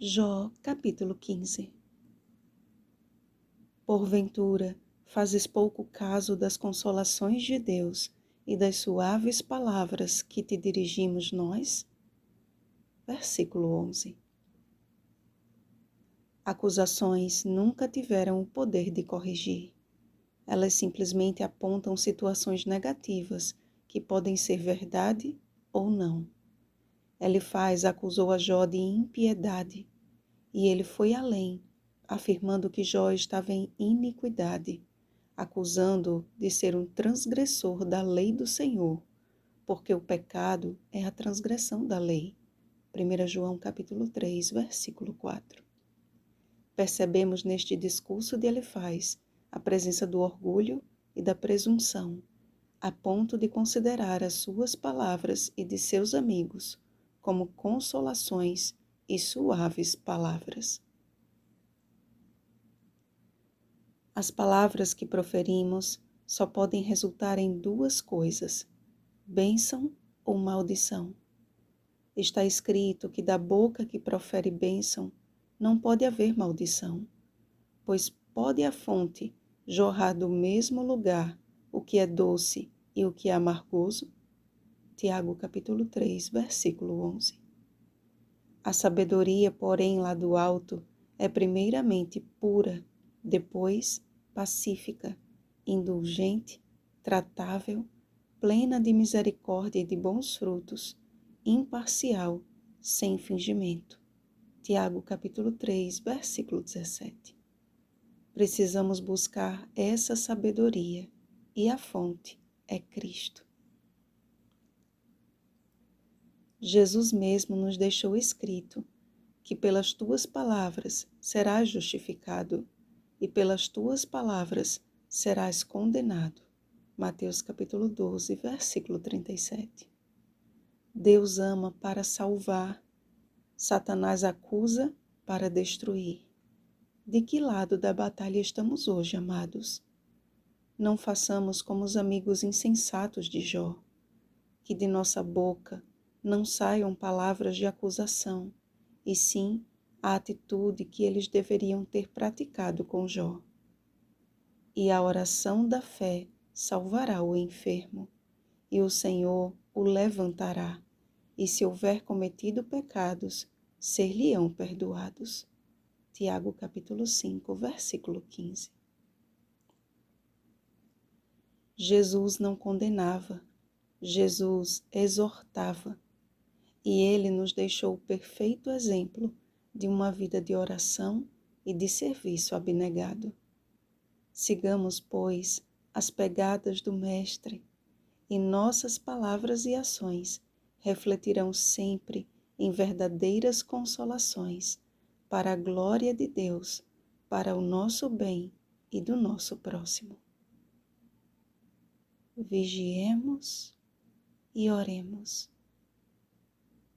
Jó capítulo 15 Porventura, fazes pouco caso das consolações de Deus e das suaves palavras que te dirigimos nós? Versículo 11 Acusações nunca tiveram o poder de corrigir. Elas simplesmente apontam situações negativas que podem ser verdade ou não. Elifaz acusou a Jó de impiedade, e ele foi além, afirmando que Jó estava em iniquidade, acusando-o de ser um transgressor da lei do Senhor, porque o pecado é a transgressão da lei. 1 João capítulo 3, versículo 4. Percebemos neste discurso de Elifaz a presença do orgulho e da presunção, a ponto de considerar as suas palavras e de seus amigos como consolações e suaves palavras. As palavras que proferimos só podem resultar em duas coisas: bênção ou maldição. Está escrito que da boca que profere bênção não pode haver maldição, pois pode a fonte jorrar do mesmo lugar o que é doce e o que é amargoso? Tiago capítulo 3, versículo 11. A sabedoria, porém, lá do alto, é primeiramente pura, depois pacífica, indulgente, tratável, plena de misericórdia e de bons frutos, imparcial, sem fingimento. Tiago capítulo 3, versículo 17. Precisamos buscar essa sabedoria e a fonte é Cristo. Jesus mesmo nos deixou escrito que pelas tuas palavras serás justificado e pelas tuas palavras serás condenado. Mateus capítulo 12, versículo 37. Deus ama para salvar, Satanás acusa para destruir. De que lado da batalha estamos hoje, amados? Não façamos como os amigos insensatos de Jó, que de nossa boca não saiam palavras de acusação, e sim a atitude que eles deveriam ter praticado com Jó. E a oração da fé salvará o enfermo, e o Senhor o levantará, e se houver cometido pecados, ser-lhe-ão perdoados. Tiago capítulo 5, versículo 15. Jesus não condenava, Jesus exortava, e ele nos deixou o perfeito exemplo de uma vida de oração e de serviço abnegado. Sigamos, pois, as pegadas do Mestre, e nossas palavras e ações refletirão sempre em verdadeiras consolações para a glória de Deus, para o nosso bem e do nosso próximo. Vigiemos e oremos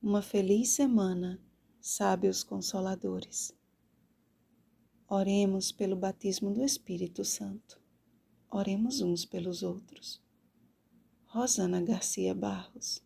uma feliz semana, sábios consoladores. Oremos pelo batismo do Espírito Santo. Oremos uns pelos outros. Rosana Garcia Barros